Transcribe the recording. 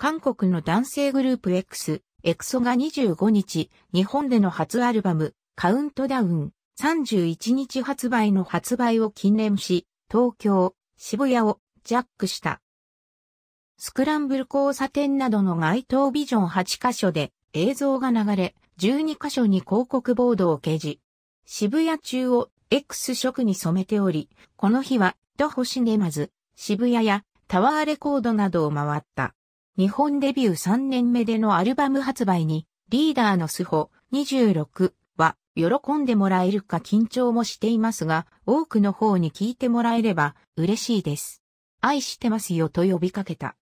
韓国の男性グループ X、エクソが25日、日本での初アルバム、カウントダウン、31日発売の発売を禁念し、東京、渋谷をジャックした。スクランブル交差点などの街頭ビジョン8カ所で映像が流れ、12カ所に広告ボードを掲示。渋谷中を X 色に染めており、この日は、徒星シネマズ、渋谷やタワーレコードなどを回った。日本デビュー3年目でのアルバム発売に、リーダーのスホ26は喜んでもらえるか緊張もしていますが、多くの方に聞いてもらえれば嬉しいです。愛してますよと呼びかけた。